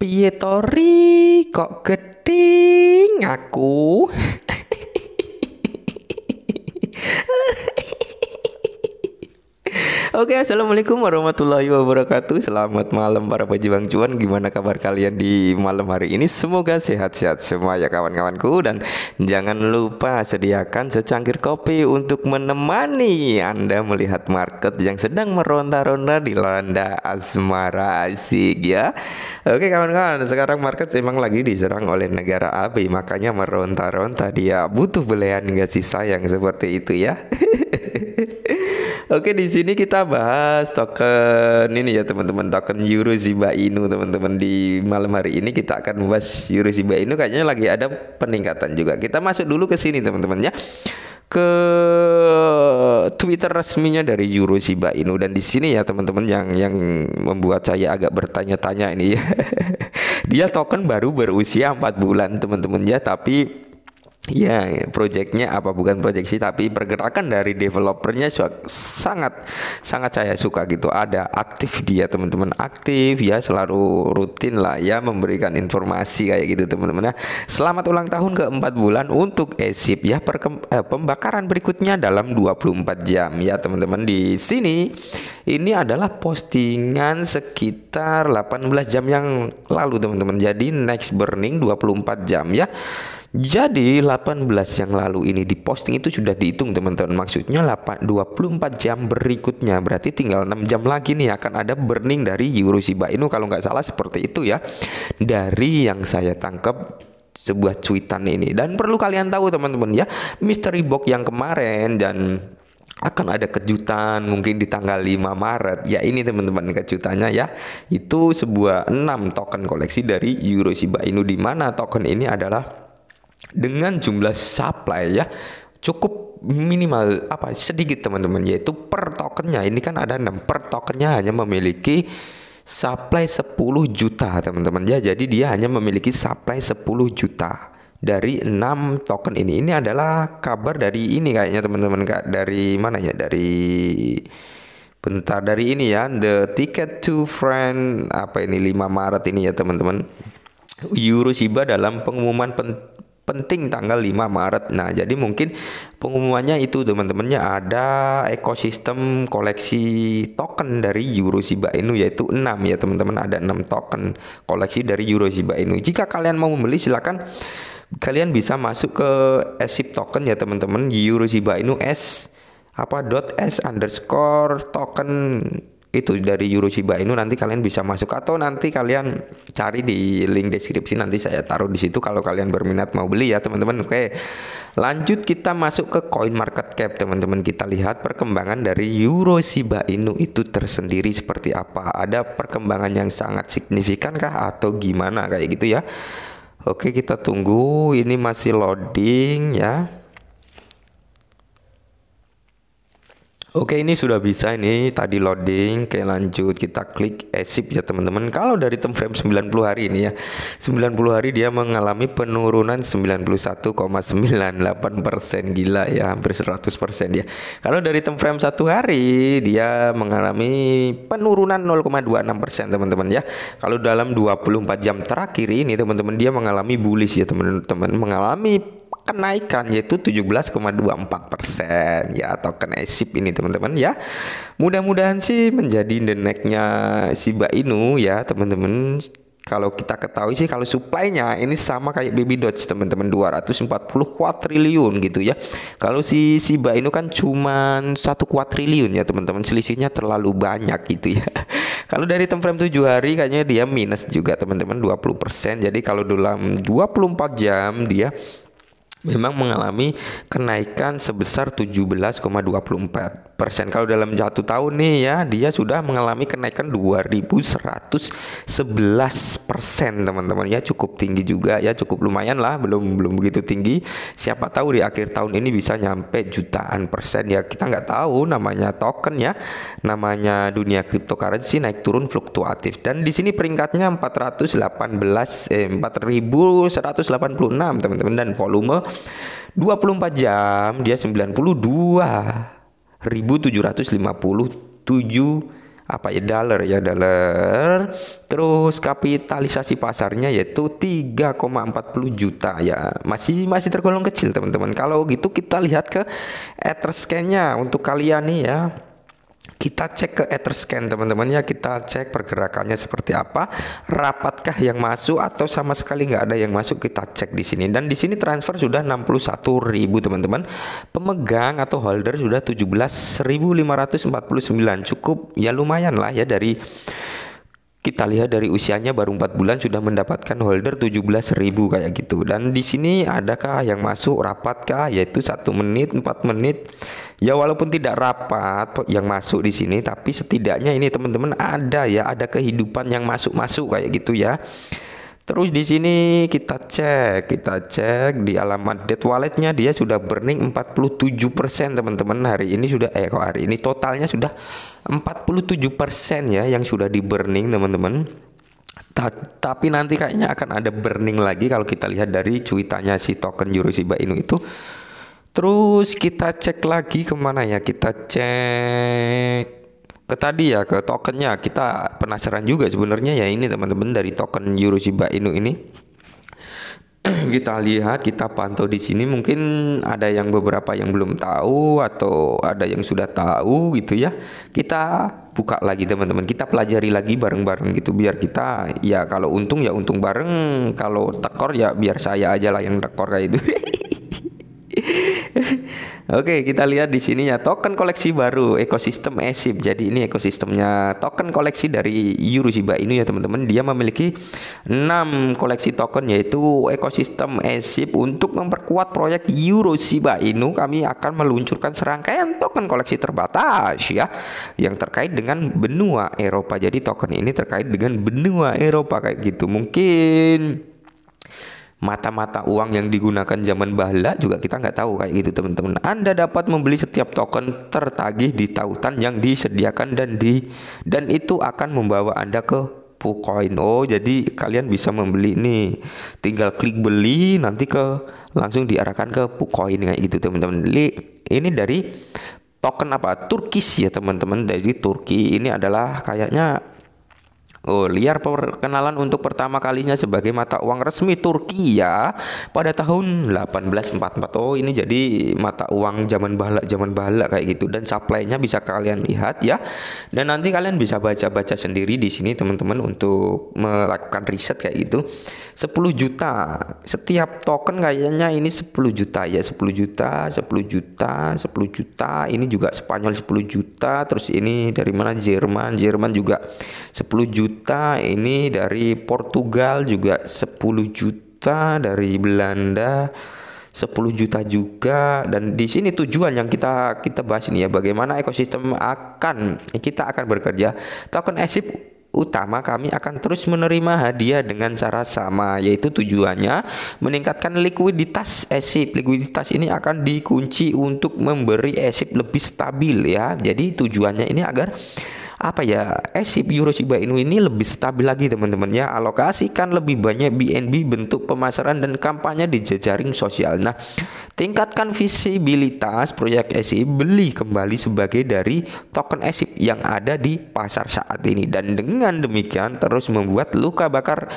Piye tori kok gede, aku? Oke, assalamualaikum warahmatullahi wabarakatuh. Selamat malam para pejuang cuan. Gimana kabar kalian di malam hari ini? Semoga sehat-sehat semua ya kawan-kawanku dan jangan lupa sediakan secangkir kopi untuk menemani Anda melihat market yang sedang meronta-ronta di landa asmara asik ya. Oke kawan-kawan, sekarang market emang lagi diserang oleh negara AB, makanya meronta-ronta dia butuh belian nggak sih sayang seperti itu ya. Oke, di sini kita bahas token ini ya teman-teman, token Euro Shiba Inu teman-teman di malam hari ini kita akan membahas Euro Shiba Inu kayaknya lagi ada peningkatan juga. Kita masuk dulu ke sini teman-teman ya ke Twitter resminya dari Euro Shiba Inu dan di sini ya teman-teman yang yang membuat saya agak bertanya-tanya ini ya. Dia token baru berusia 4 bulan teman-teman ya, tapi Iya, ya, proyeknya apa bukan proyeksi, tapi pergerakan dari developernya sangat sangat saya suka gitu. Ada aktif dia teman-teman, aktif ya selalu rutin lah ya memberikan informasi kayak gitu teman-teman. ya selamat ulang tahun ke empat bulan untuk Esip ya eh, pembakaran berikutnya dalam 24 jam ya teman-teman di sini. Ini adalah postingan sekitar 18 jam yang lalu teman-teman. Jadi next burning 24 jam ya. Jadi 18 yang lalu ini diposting itu sudah dihitung teman-teman Maksudnya 8, 24 jam berikutnya Berarti tinggal 6 jam lagi nih akan ada burning dari Euro Shiba Inu Kalau nggak salah seperti itu ya Dari yang saya tangkap sebuah cuitan ini Dan perlu kalian tahu teman-teman ya mystery box yang kemarin dan akan ada kejutan mungkin di tanggal 5 Maret. Ya ini teman-teman kejutannya ya. Itu sebuah 6 token koleksi dari Euro Shiba Inu di mana token ini adalah dengan jumlah supply ya cukup minimal apa sedikit teman-teman yaitu per tokennya ini kan ada enam per tokennya hanya memiliki supply 10 juta teman-teman ya jadi dia hanya memiliki supply 10 juta dari enam token ini ini adalah kabar dari ini kayaknya teman-teman kak dari mana ya dari bentar dari ini ya the ticket to friend apa ini 5 Maret ini ya teman-teman Euro Shiba dalam pengumuman penting tanggal 5 Maret. Nah, jadi mungkin pengumumannya itu teman-temannya ada ekosistem koleksi token dari Euro Shiba Inu yaitu 6 ya teman-teman ada 6 token koleksi dari Euro Shiba Inu. Jika kalian mau membeli silakan kalian bisa masuk ke SIP token ya teman-teman Euro Shiba Inu S apa dot s underscore token itu dari Euro Shiba Inu nanti kalian bisa masuk atau nanti kalian cari di link deskripsi nanti saya taruh di situ kalau kalian berminat mau beli ya teman-teman. Oke. Lanjut kita masuk ke coin market cap teman-teman. Kita lihat perkembangan dari Euro Shiba Inu itu tersendiri seperti apa. Ada perkembangan yang sangat signifikan kah atau gimana kayak gitu ya. Oke, kita tunggu ini masih loading ya. Oke ini sudah bisa ini tadi loading Oke lanjut kita klik esip ya teman-teman Kalau dari time frame 90 hari ini ya 90 hari dia mengalami penurunan 91,98% Gila ya hampir 100% ya Kalau dari time frame 1 hari dia mengalami penurunan 0,26% teman-teman ya Kalau dalam 24 jam terakhir ini teman-teman dia mengalami bullish ya teman-teman Mengalami kenaikan yaitu 17,24 persen ya token SIB ini teman-teman ya mudah-mudahan sih menjadi indeknya Shiba Inu ya teman-teman kalau kita ketahui sih kalau supply-nya ini sama kayak baby Dodge teman-teman 240 triliun gitu ya. Kalau si Shiba Inu kan cuman satu kuatriliun ya teman-teman selisihnya terlalu banyak gitu ya. kalau dari time frame 7 hari kayaknya dia minus juga teman-teman 20%. Jadi kalau dalam 24 jam dia memang mengalami kenaikan sebesar 17,24 persen. Kalau dalam satu tahun nih ya, dia sudah mengalami kenaikan 2.111 persen teman-teman ya cukup tinggi juga ya cukup lumayan lah belum belum begitu tinggi. Siapa tahu di akhir tahun ini bisa nyampe jutaan persen ya kita nggak tahu namanya token ya namanya dunia cryptocurrency naik turun fluktuatif dan di sini peringkatnya 418 eh, 4186 teman-teman dan volume 24 jam dia 92 1757 apa ya dollar ya dollar terus kapitalisasi pasarnya yaitu 3,40 juta ya masih masih tergolong kecil teman-teman kalau gitu kita lihat ke Etherscan-nya untuk kalian nih ya kita cek ke Etherscan teman-teman ya kita cek pergerakannya seperti apa rapatkah yang masuk atau sama sekali nggak ada yang masuk kita cek di sini dan di sini transfer sudah 61.000 teman-teman pemegang atau holder sudah 17.549 cukup ya lumayan lah ya dari kita lihat dari usianya baru 4 bulan sudah mendapatkan holder 17.000 kayak gitu dan di sini adakah yang masuk rapatkah yaitu satu menit 4 menit Ya walaupun tidak rapat yang masuk di sini tapi setidaknya ini teman-teman ada ya ada kehidupan yang masuk-masuk kayak gitu ya. Terus di sini kita cek, kita cek di alamat dead walletnya dia sudah burning 47% teman-teman hari ini sudah eh kok hari ini totalnya sudah 47% ya yang sudah di burning teman-teman. Ta tapi nanti kayaknya akan ada burning lagi kalau kita lihat dari cuitannya si token Yurushiba Inu itu Terus kita cek lagi kemana ya? Kita cek ke tadi ya ke tokennya. Kita penasaran juga sebenarnya ya ini teman-teman dari token Euro Shiba Inu ini. kita lihat, kita pantau di sini mungkin ada yang beberapa yang belum tahu atau ada yang sudah tahu gitu ya. Kita buka lagi teman-teman. Kita pelajari lagi bareng-bareng gitu biar kita ya kalau untung ya untung bareng, kalau tekor ya biar saya aja lah yang tekor kayak itu. Oke, kita lihat di sini ya token koleksi baru ekosistem ESIB. Jadi ini ekosistemnya token koleksi dari Euro ini ini ya teman-teman. Dia memiliki 6 koleksi token yaitu ekosistem ESIB untuk memperkuat proyek Euro Inu. Kami akan meluncurkan serangkaian token koleksi terbatas ya yang terkait dengan benua Eropa. Jadi token ini terkait dengan benua Eropa kayak gitu. Mungkin mata-mata uang yang digunakan zaman bahla juga kita nggak tahu kayak gitu teman-teman. Anda dapat membeli setiap token tertagih di tautan yang disediakan dan di dan itu akan membawa Anda ke Pukoin. Oh, jadi kalian bisa membeli nih. Tinggal klik beli nanti ke langsung diarahkan ke Pukoin kayak gitu teman-teman. Ini dari token apa? Turkish ya teman-teman. Dari Turki ini adalah kayaknya Oh, liar perkenalan untuk pertama kalinya sebagai mata uang resmi Turki ya pada tahun 1844. Oh, ini jadi mata uang zaman balak zaman balak kayak gitu dan supply-nya bisa kalian lihat ya. Dan nanti kalian bisa baca-baca sendiri di sini teman-teman untuk melakukan riset kayak gitu. 10 juta setiap token kayaknya ini 10 juta ya, 10 juta, 10 juta, 10 juta. Ini juga Spanyol 10 juta, terus ini dari mana Jerman, Jerman juga 10 juta juta ini dari Portugal juga 10 juta dari Belanda 10 juta juga dan di sini tujuan yang kita kita bahas ini ya bagaimana ekosistem akan kita akan bekerja token ESIP utama kami akan terus menerima hadiah dengan cara sama yaitu tujuannya meningkatkan likuiditas ESIP. Likuiditas ini akan dikunci untuk memberi ESIP lebih stabil ya. Jadi tujuannya ini agar apa ya ESIB eh, Euro Shiba Inu ini lebih stabil lagi teman-teman ya alokasikan lebih banyak BNB bentuk pemasaran dan kampanye di jejaring sosial nah tingkatkan visibilitas proyek ESIB beli kembali sebagai dari token ESIB yang ada di pasar saat ini dan dengan demikian terus membuat luka bakar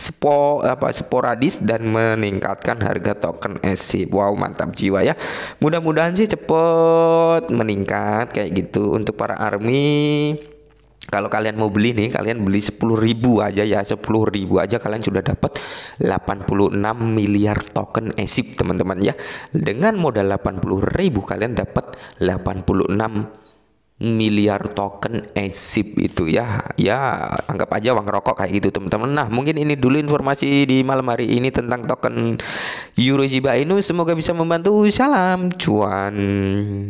spo, apa, sporadis dan meningkatkan harga token SIP. Wow, mantap jiwa ya. Mudah-mudahan sih cepet meningkat kayak gitu untuk para army kalau kalian mau beli nih kalian beli 10 ribu aja ya 10 ribu aja kalian sudah dapat 86 miliar token ESIP teman-teman ya dengan modal 80 ribu kalian dapat 86 miliar token ESIP itu ya ya anggap aja uang rokok kayak gitu teman-teman nah mungkin ini dulu informasi di malam hari ini tentang token Euro Shiba Inu semoga bisa membantu salam cuan